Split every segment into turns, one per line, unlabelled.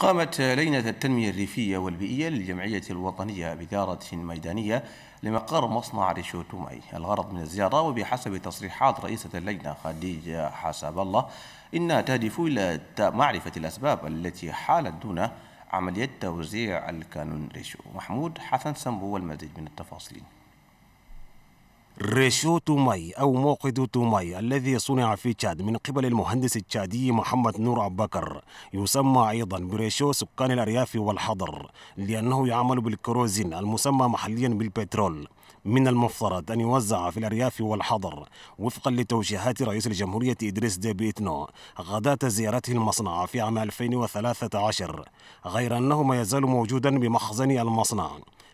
قامت لجنة التنمية الريفية والبيئية للجمعية الوطنية بزيارة ميدانية لمقر مصنع ريشو تومي الغرض من الزيارة وبحسب تصريحات رئيسة اللجنة خديجة حسب الله إنها تهدف إلى معرفة الأسباب التي حالت دون عملية توزيع الكانون ريشو محمود حسن سمبو والمزيد من التفاصيل ريشو توماي أو موقد توماي الذي صنع في تشاد من قبل المهندس التشادي محمد نور أبو بكر يسمى أيضا بريشو سكان الأرياف والحضر لأنه يعمل بالكروزين المسمى محليا بالبترول من المفترض أن يوزع في الأرياف والحضر وفقا لتوجيهات رئيس الجمهورية إدريس ديبي إتنو غداة زيارته المصنع في عام 2013 غير أنه ما يزال موجودا بمخزن المصنع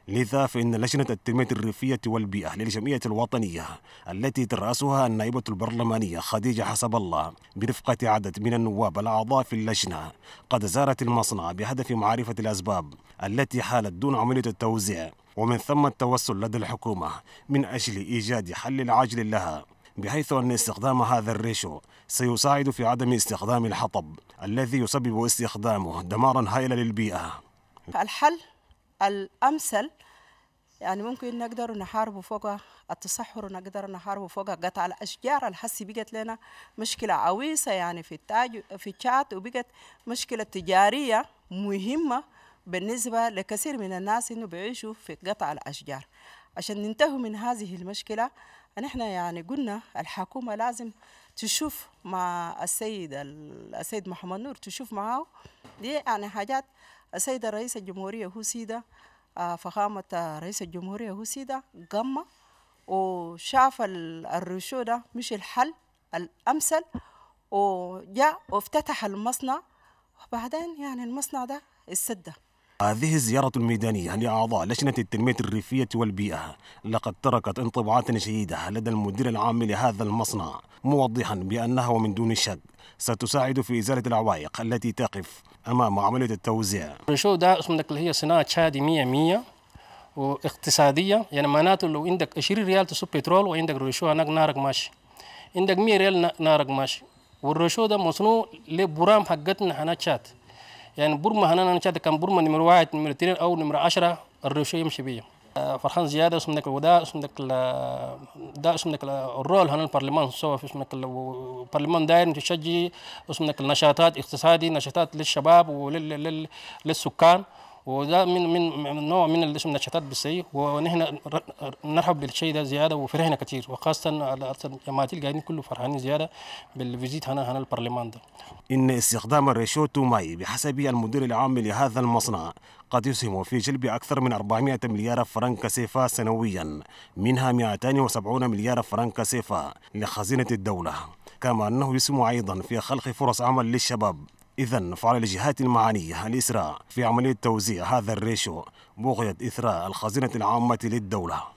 لذا فإن لجنة التنمية الريفية والبيئة للجمعية الوطنية التي ترأسها النائبة البرلمانية خديجة حسب الله برفقة عدد من النواب الأعضاء في اللجنة قد زارت المصنع بهدف معرفة الأسباب التي حالت دون عملية التوزيع ومن ثم التوسل لدى الحكومة من أجل إيجاد حل عاجل لها بحيث أن استخدام هذا الريشو سيساعد في عدم استخدام الحطب الذي يسبب استخدامه دمارا هائلا للبيئة
الحل الأمثل يعني ممكن نقدر نحاربوا فوق التصحر ونقدر نحاربوا فوق قطع الأشجار الحسي بقت لنا مشكلة عويصة يعني في التاج في الشات وبقت مشكلة تجارية مهمة بالنسبة لكثير من الناس إنه بيعيشوا في قطع الأشجار عشان ننتهوا من هذه المشكلة نحن يعني قلنا الحكومة لازم تشوف مع السيد السيد محمد نور تشوف معه دي يعني حاجات السيد رئيس الجمهورية هو سيدة آه، فخامة رئيس الجمهورية هو سيدة قمة وشاف الرشوة ده مش الحل الأمثل وجاء وافتتح المصنع وبعدين يعني المصنع ده السده
هذه الزيارة الميدانية لأعضاء لجنة التنمية الريفية والبيئة لقد تركت انطباعات شديدة لدى المدير العام لهذا المصنع موضحا بأنها ومن دون شك ستساعد في إزالة العوائق التي تقف أمام عملية التوزيع
نشوف ده اسم لك هي صناعة شادي 100 100 واقتصادية يعني معناته لو عندك 20 ريال تصب بترول وعندك رشوة هناك نارك ماشي عندك 100 ريال نارك ماشي والرشوة ده مصنوع لبرام حقتنا هنا شات يعني برما هنا انا شاد كان برما نمر واحد نمر اثنين او نمر عشرة الروشية يمشي بيا آه، فرحان زيادة اسمك ودا اسمك ال آه، دا اسمك آه، الرول هنا البرلمان سوا في اسمك البرلمان داير تشجي اسمك النشاطات اقتصادي نشاطات للشباب ولل لل للسكان وده من من نوع من من الشتات بالسي ونحن نرحب بالشيء ده زياده وفرحنا كثير وخاصه جماعه القاعدين كله فرحانين زياده بالفيزيت هنا هنا البرلمان ده
ان استخدام الريشوتو ماي بحسب المدير العام لهذا المصنع قد يسهم في جلب اكثر من 400 مليار فرنك سيفا سنويا منها 270 مليار فرنك سيفا لخزينه الدوله كما انه يسهم ايضا في خلق فرص عمل للشباب إذا فعلى الجهات المعنية الإسراع في عملية توزيع هذا الريشو بغية إثراء الخزينة العامة للدولة